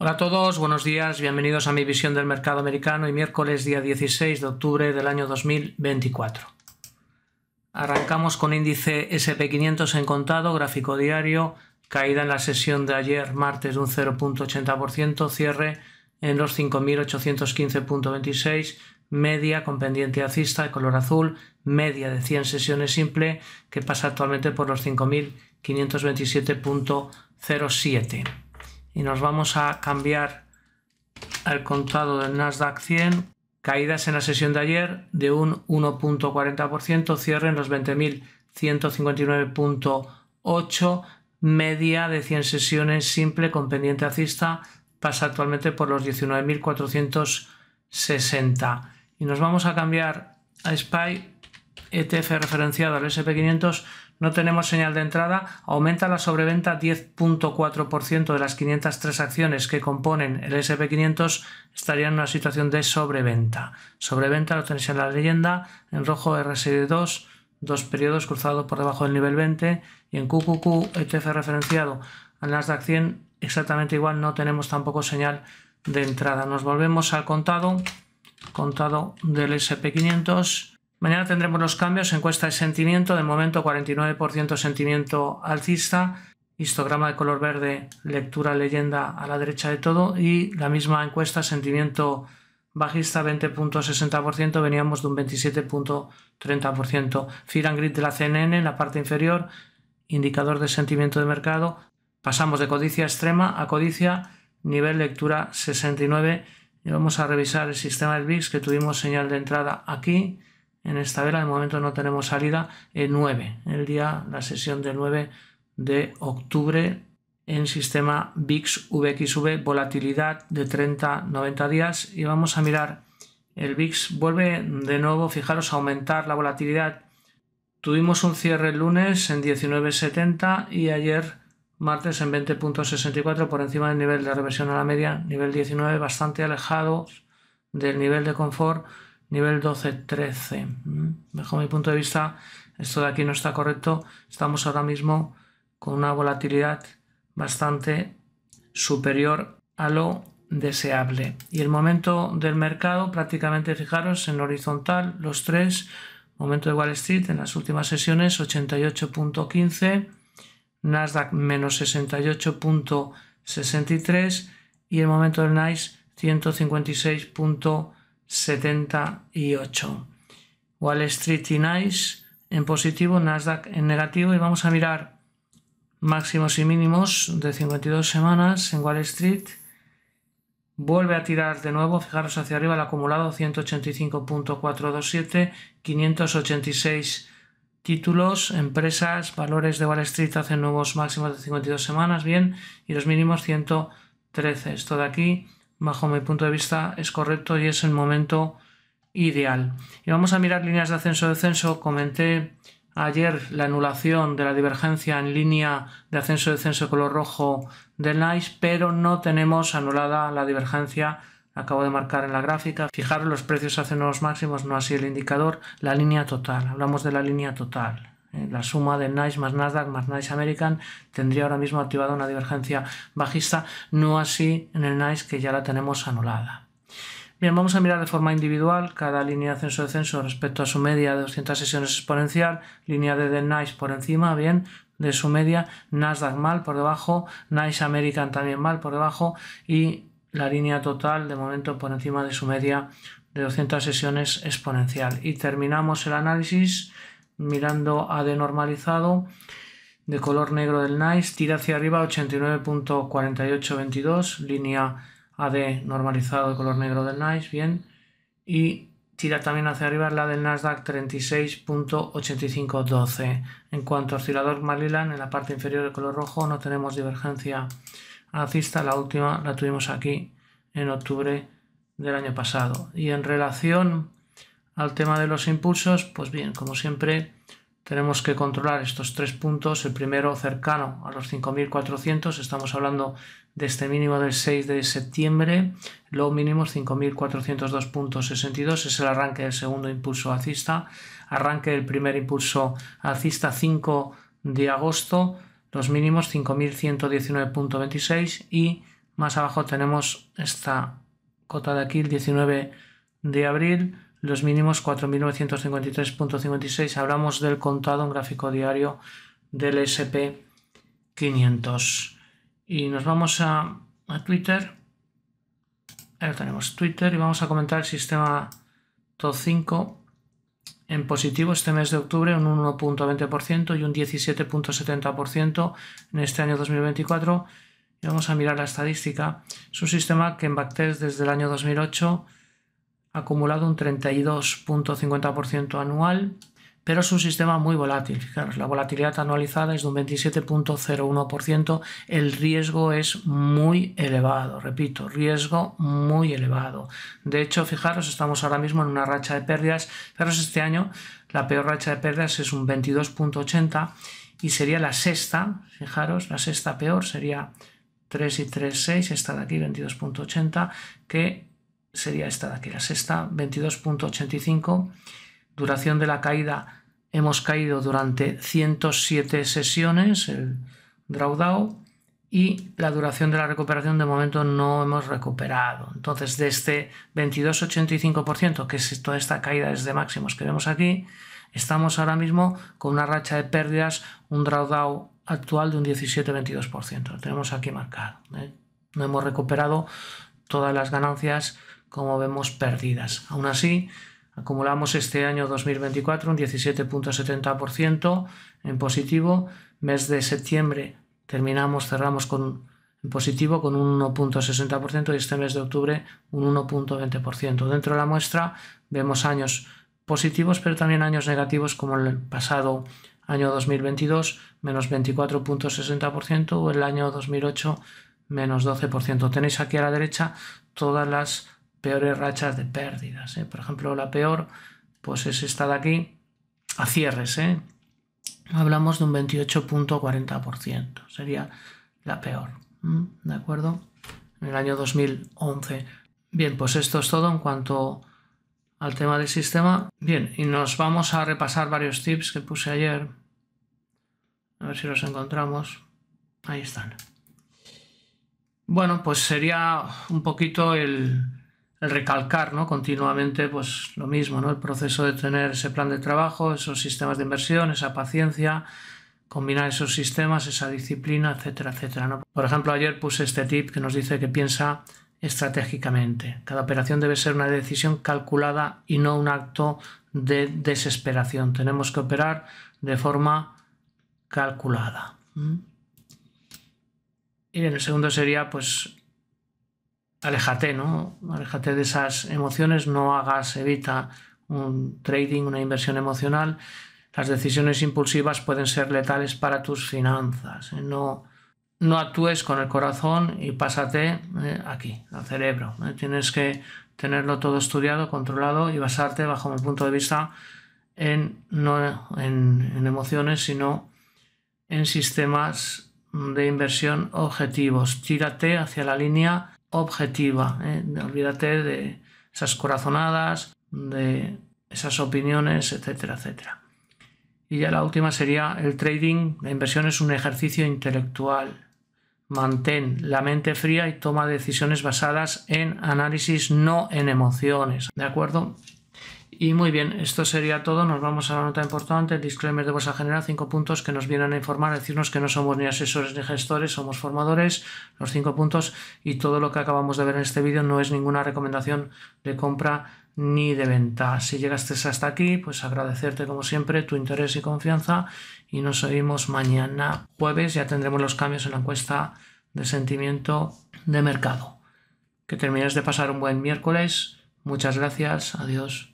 Hola a todos, buenos días, bienvenidos a mi visión del mercado americano y miércoles día 16 de octubre del año 2024. Arrancamos con índice SP500 en contado, gráfico diario, caída en la sesión de ayer martes de un 0.80%, cierre en los 5.815.26, media con pendiente alcista de color azul, media de 100 sesiones simple que pasa actualmente por los 5.527.07 y nos vamos a cambiar al contado del Nasdaq 100, caídas en la sesión de ayer de un 1.40%, cierre en los 20.159.8, media de 100 sesiones simple con pendiente alcista, pasa actualmente por los 19.460. Y nos vamos a cambiar a SPY ETF referenciado al SP500 no tenemos señal de entrada, aumenta la sobreventa 10.4% de las 503 acciones que componen el SP500 estaría en una situación de sobreventa. Sobreventa lo tenéis en la leyenda, en rojo RSD2, dos periodos cruzados por debajo del nivel 20 y en QQQ ETF referenciado al Nasdaq 100 exactamente igual, no tenemos tampoco señal de entrada. Nos volvemos al contado, contado del SP500 Mañana tendremos los cambios, encuesta de sentimiento, de momento 49% sentimiento alcista, histograma de color verde, lectura, leyenda a la derecha de todo y la misma encuesta, sentimiento bajista 20.60%, veníamos de un 27.30%. Fear and Grid de la CNN en la parte inferior, indicador de sentimiento de mercado, pasamos de codicia extrema a codicia nivel lectura 69 y vamos a revisar el sistema del VIX que tuvimos señal de entrada aquí en esta vela, de momento no tenemos salida, el eh, 9, el día, la sesión del 9 de octubre en sistema VIX VXV, volatilidad de 30-90 días y vamos a mirar, el VIX vuelve de nuevo, fijaros, aumentar la volatilidad. Tuvimos un cierre el lunes en 19.70 y ayer martes en 20.64 por encima del nivel de reversión a la media, nivel 19, bastante alejado del nivel de confort nivel 12, 13. Mm, bajo mi punto de vista, esto de aquí no está correcto. Estamos ahora mismo con una volatilidad bastante superior a lo deseable. Y el momento del mercado, prácticamente fijaros en horizontal, los tres, momento de Wall Street en las últimas sesiones 88.15, Nasdaq menos 68.63 y el momento del Nice 156. 78. Wall Street y Nice en positivo, Nasdaq en negativo y vamos a mirar máximos y mínimos de 52 semanas en Wall Street. Vuelve a tirar de nuevo, fijaros hacia arriba el acumulado 185.427, 586 títulos, empresas, valores de Wall Street hacen nuevos máximos de 52 semanas, bien, y los mínimos 113. Esto de aquí bajo mi punto de vista, es correcto y es el momento ideal. Y vamos a mirar líneas de ascenso-descenso. Comenté ayer la anulación de la divergencia en línea de ascenso-descenso color rojo del NICE, pero no tenemos anulada la divergencia acabo de marcar en la gráfica. Fijaros los precios hacen nuevos máximos, no así el indicador, la línea total. Hablamos de la línea total. Eh, la suma de NICE más Nasdaq más NICE American tendría ahora mismo activada una divergencia bajista, no así en el NICE que ya la tenemos anulada. Bien, vamos a mirar de forma individual cada línea de ascenso-descenso respecto a su media de 200 sesiones exponencial, línea de del NICE por encima, bien, de su media, Nasdaq mal por debajo, NICE American también mal por debajo y la línea total de momento por encima de su media de 200 sesiones exponencial. Y terminamos el análisis mirando a normalizado de color negro del NICE, tira hacia arriba 89.4822, línea AD normalizado de color negro del NICE, bien, y tira también hacia arriba la del Nasdaq 36.8512. En cuanto a oscilador Marilyn, en la parte inferior de color rojo no tenemos divergencia alcista, la última la tuvimos aquí en octubre del año pasado. Y en relación al tema de los impulsos, pues bien, como siempre, tenemos que controlar estos tres puntos. El primero cercano a los 5.400, estamos hablando de este mínimo del 6 de septiembre. Low mínimo 5.402.62 es el arranque del segundo impulso alcista. Arranque del primer impulso alcista 5 de agosto. Los mínimos 5.119.26 y más abajo tenemos esta cota de aquí, el 19 de abril los mínimos 4.953.56. Hablamos del contado en gráfico diario del SP 500. Y nos vamos a, Twitter. Ahí tenemos, Twitter, y vamos a comentar el sistema TOP5 en positivo este mes de octubre, un 1.20% y un 17.70% en este año 2024. Y vamos a mirar la estadística. Es un sistema que en Backtest desde el año 2008 acumulado un 32.50% anual, pero es un sistema muy volátil. Fijaros, la volatilidad anualizada es de un 27.01%, el riesgo es muy elevado, repito, riesgo muy elevado. De hecho, fijaros, estamos ahora mismo en una racha de pérdidas, fijaros este año la peor racha de pérdidas es un 22.80 y sería la sexta, fijaros, la sexta peor sería 3 y 3.6. 6, esta de aquí, 22.80, que sería esta de aquí, la sexta, 22.85. Duración de la caída, hemos caído durante 107 sesiones, el drawdown, y la duración de la recuperación de momento no hemos recuperado. Entonces, de este 22.85%, que es toda esta caída desde máximos que vemos aquí, estamos ahora mismo con una racha de pérdidas, un drawdown actual de un 17-22%. Lo tenemos aquí marcado. ¿eh? No hemos recuperado todas las ganancias como vemos, pérdidas. Aún así, acumulamos este año 2024 un 17.70% en positivo. Mes de septiembre terminamos, cerramos con en positivo con un 1.60% y este mes de octubre un 1.20%. Dentro de la muestra vemos años positivos, pero también años negativos como el pasado año 2022, menos 24.60% o el año 2008, menos 12%. Tenéis aquí a la derecha todas las peores rachas de pérdidas. ¿eh? Por ejemplo, la peor pues es esta de aquí, a cierres. ¿eh? Hablamos de un 28.40%, sería la peor. ¿De acuerdo? En el año 2011. Bien, pues esto es todo en cuanto al tema del sistema. Bien, y nos vamos a repasar varios tips que puse ayer. A ver si los encontramos. Ahí están. Bueno, pues sería un poquito el, el recalcar ¿no? continuamente pues, lo mismo, ¿no? el proceso de tener ese plan de trabajo, esos sistemas de inversión, esa paciencia, combinar esos sistemas, esa disciplina, etcétera, etcétera. Por ejemplo, ayer puse este tip que nos dice que piensa estratégicamente. Cada operación debe ser una decisión calculada y no un acto de desesperación. Tenemos que operar de forma calculada. Y en el segundo sería pues aléjate, ¿no? Aléjate de esas emociones, no hagas, evita un trading, una inversión emocional. Las decisiones impulsivas pueden ser letales para tus finanzas. ¿eh? No, no actúes con el corazón y pásate eh, aquí, al cerebro. ¿eh? Tienes que tenerlo todo estudiado, controlado y basarte, bajo mi punto de vista, en, no en emociones, sino en sistemas de inversión objetivos. Tírate hacia la línea objetiva. ¿eh? Olvídate de esas corazonadas, de esas opiniones, etcétera, etcétera. Y ya la última sería el trading. La inversión es un ejercicio intelectual. Mantén la mente fría y toma decisiones basadas en análisis, no en emociones. ¿De acuerdo? Y muy bien, esto sería todo. Nos vamos a la nota importante, el disclaimer de Bolsa General, cinco puntos que nos vienen a informar, decirnos que no somos ni asesores ni gestores, somos formadores, los cinco puntos, y todo lo que acabamos de ver en este vídeo no es ninguna recomendación de compra ni de venta. Si llegaste hasta aquí, pues agradecerte como siempre tu interés y confianza y nos vemos mañana jueves, ya tendremos los cambios en la encuesta de sentimiento de mercado. Que termines de pasar un buen miércoles. Muchas gracias. Adiós.